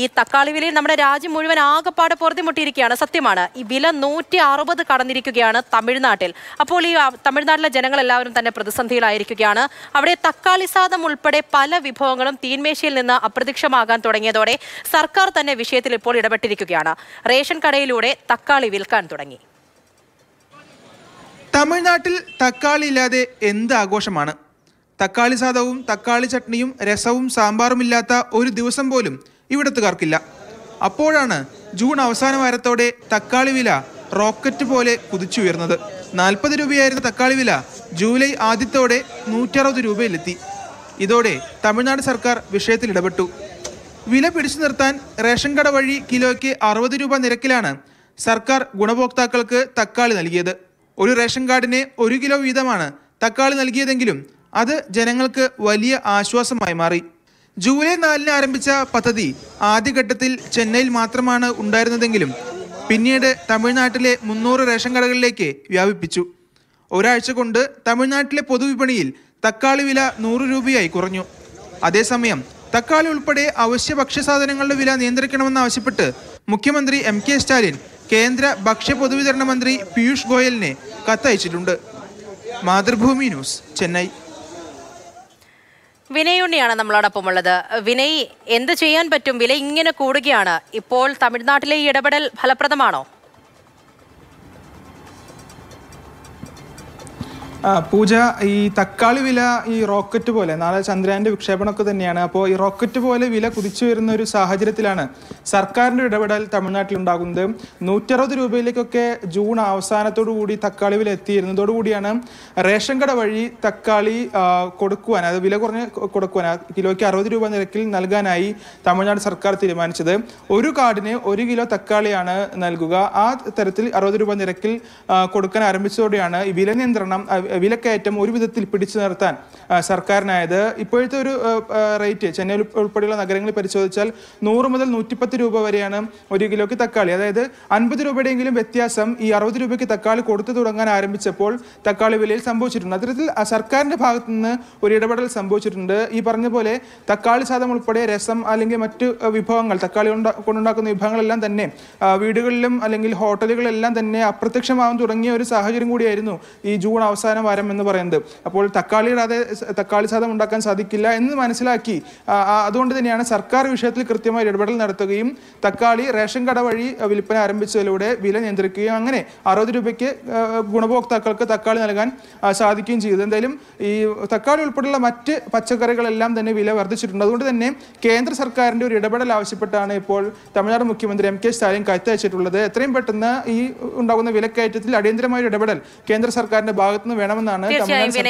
ഈ തക്കാളി വിലയിൽ നമ്മുടെ രാജ്യം മുഴുവൻ ആകെപ്പാടെ പൊറുതിമുട്ടിയിരിക്കുകയാണ് സത്യമാണ് ഈ വില നൂറ്റി അറുപത് കടന്നിരിക്കുകയാണ് തമിഴ്നാട്ടിൽ അപ്പോൾ ഈ തമിഴ്നാട്ടിലെ ജനങ്ങളെല്ലാവരും തന്നെ പ്രതിസന്ധിയിലായിരിക്കുകയാണ് അവിടെ തക്കാളി സാദം ഉൾപ്പെടെ പല വിഭവങ്ങളും തീൻമേശയിൽ നിന്ന് അപ്രത്യക്ഷമാകാൻ തുടങ്ങിയതോടെ സർക്കാർ തന്നെ വിഷയത്തിൽ ഇപ്പോൾ ഇടപെട്ടിരിക്കുകയാണ് റേഷൻ കടയിലൂടെ തക്കാളി വിൽക്കാൻ തുടങ്ങി തമിഴ്നാട്ടിൽ തക്കാളി ഇല്ലാതെ എന്ത് ആഘോഷമാണ് തക്കാളി സാദവും തക്കാളി ചട്നിയും രസവും സാമ്പാറും ഇല്ലാത്ത ഒരു ദിവസം പോലും ഇവിടത്തുകാർക്കില്ല അപ്പോഴാണ് ജൂൺ അവസാന വാരത്തോടെ തക്കാളി വില റോക്കറ്റ് പോലെ കുതിച്ചുയർന്നത് നാൽപ്പത് രൂപയായിരുന്ന തക്കാളി വില ജൂലൈ ആദ്യത്തോടെ നൂറ്ററുപത് രൂപയിലെത്തി ഇതോടെ തമിഴ്നാട് സർക്കാർ വിഷയത്തിൽ ഇടപെട്ടു വില പിടിച്ചു നിർത്താൻ റേഷൻ കട വഴി കിലോയ്ക്ക് അറുപത് രൂപ നിരക്കിലാണ് സർക്കാർ ഗുണഭോക്താക്കൾക്ക് തക്കാളി നൽകിയത് ഒരു റേഷൻ കാർഡിന് ഒരു കിലോ വീതമാണ് തക്കാളി നൽകിയതെങ്കിലും അത് ജനങ്ങൾക്ക് വലിയ ആശ്വാസമായി മാറി ജൂലൈ നാലിന് ആരംഭിച്ച പദ്ധതി ആദ്യഘട്ടത്തിൽ ചെന്നൈയിൽ മാത്രമാണ് ഉണ്ടായിരുന്നതെങ്കിലും പിന്നീട് തമിഴ്നാട്ടിലെ മുന്നൂറ് റേഷൻ കടകളിലേക്ക് വ്യാപിപ്പിച്ചു ഒരാഴ്ച കൊണ്ട് തമിഴ്നാട്ടിലെ പൊതുവിപണിയിൽ തക്കാളി വില നൂറ് രൂപയായി കുറഞ്ഞു അതേസമയം തക്കാളി ഉൾപ്പെടെ അവശ്യ സാധനങ്ങളുടെ വില നിയന്ത്രിക്കണമെന്നാവശ്യപ്പെട്ട് മുഖ്യമന്ത്രി എം കെ സ്റ്റാലിൻ കേന്ദ്ര ഭക്ഷ്യ പൊതുവിതരണ മന്ത്രി പീയൂഷ് ഗോയലിനെ കത്തയച്ചിട്ടുണ്ട് മാതൃഭൂമി ന്യൂസ് ചെന്നൈ വിനയുണ്ണിയാണ് നമ്മളോടൊപ്പം ഉള്ളത് വിനയ് എന്ത് ചെയ്യാൻ പറ്റും വില ഇങ്ങനെ കൂടുകയാണ് ഇപ്പോൾ തമിഴ്നാട്ടിലെ ഈ ഇടപെടൽ ഫലപ്രദമാണോ പൂജ ഈ തക്കാളി വില ഈ റോക്കറ്റ് പോലെ നാളെ ചന്ദ്രയാൻ്റെ വിക്ഷേപണമൊക്കെ തന്നെയാണ് അപ്പോൾ ഈ റോക്കറ്റ് പോലെ വില കുതിച്ചു വരുന്ന ഒരു സാഹചര്യത്തിലാണ് സർക്കാരിൻ്റെ ഇടപെടൽ തമിഴ്നാട്ടിൽ ഉണ്ടാകുന്നത് നൂറ്ററുപത് രൂപയിലേക്കൊക്കെ ജൂൺ അവസാനത്തോടു കൂടി തക്കാളി വില എത്തിയിരുന്നതോടു കൂടിയാണ് റേഷൻ കട വഴി തക്കാളി കൊടുക്കുവാൻ അത് വില കുറഞ്ഞ് കൊടുക്കുവാൻ കിലോയ്ക്ക് അറുപത് രൂപ നിരക്കിൽ നൽകാനായി തമിഴ്നാട് സർക്കാർ തീരുമാനിച്ചത് ഒരു കാർഡിന് ഒരു കിലോ തക്കാളിയാണ് നൽകുക ആ തരത്തിൽ അറുപത് രൂപ നിരക്കിൽ കൊടുക്കാൻ ആരംഭിച്ചതോടെയാണ് വില നിയന്ത്രണം വിലക്കയറ്റം ഒരു വിധത്തിൽ പിടിച്ചു നിർത്താൻ സർക്കാരിനായത് ഇപ്പോഴത്തെ ഒരു റേറ്റ് ചെന്നൈ ഉൾപ്പെടെയുള്ള നഗരങ്ങളിൽ പരിശോധിച്ചാൽ നൂറ് മുതൽ നൂറ്റിപ്പത്ത് രൂപ വരെയാണ് ഒരു കിലോയ്ക്ക് തക്കാളി അതായത് അൻപത് രൂപയുടെയെങ്കിലും വ്യത്യാസം ഈ അറുപത് രൂപയ്ക്ക് തക്കാളി കൊടുത്തു തുടങ്ങാൻ ആരംഭിച്ചപ്പോൾ തക്കാളി വിലയിൽ സംഭവിച്ചിട്ടുണ്ട് അത്തരത്തിൽ സർക്കാരിൻ്റെ ഭാഗത്ത് നിന്ന് ഒരു ഇടപെടൽ സംഭവിച്ചിട്ടുണ്ട് ഈ പറഞ്ഞ പോലെ തക്കാളി സാധം ഉൾപ്പെടെ രസം അല്ലെങ്കിൽ മറ്റ് വിഭവങ്ങൾ തക്കാളി കൊണ്ടുണ്ടാക്കുന്ന വിഭവങ്ങളെല്ലാം തന്നെ വീടുകളിലും അല്ലെങ്കിൽ ഹോട്ടലുകളെല്ലാം തന്നെ അപ്രത്യക്ഷമാകാൻ തുടങ്ങിയ ഒരു സാഹചര്യം കൂടിയായിരുന്നു ഈ ജൂൺ അവസാനം അടിസ്ഥാന വരം എന്ന് പറയുന്നത് അപ്പോൾ തക്കാളി ഇടാതെ തക്കാളി സാധനം ഉണ്ടാക്കാൻ സാധിക്കില്ല എന്ന് മനസ്സിലാക്കി അതുകൊണ്ട് തന്നെയാണ് സർക്കാർ വിഷയത്തിൽ കൃത്യമായി ഇടപെടൽ നടത്തുകയും തക്കാളി റേഷൻ കട വഴി വിൽപ്പന ആരംഭിച്ചതിലൂടെ വില നിയന്ത്രിക്കുകയും അങ്ങനെ അറുപത് രൂപയ്ക്ക് ഗുണഭോക്താക്കൾക്ക് തക്കാളി നൽകാൻ സാധിക്കുകയും ചെയ്തു എന്തായാലും ഈ തക്കാളി ഉൾപ്പെടെയുള്ള മറ്റ് പച്ചക്കറികളെല്ലാം തന്നെ വില വർദ്ധിച്ചിട്ടുണ്ട് അതുകൊണ്ട് തന്നെ കേന്ദ്ര സർക്കാരിൻ്റെ ഒരു ഇടപെടൽ ആവശ്യപ്പെട്ടാണ് ഇപ്പോൾ തമിഴ്നാട് മുഖ്യമന്ത്രി എം കെ സ്റ്റാലിൻ കത്തയച്ചിട്ടുള്ളത് എത്രയും പെട്ടെന്ന് ഈ ഉണ്ടാകുന്ന വിലക്കയറ്റത്തിൽ അടിയന്തരമായ ഒരു ഇടപെടൽ കേന്ദ്ര സർക്കാരിൻ്റെ ഭാഗത്തുനിന്ന് വേണം വേണമെന്നാണ് തീർച്ചയായും വിനയ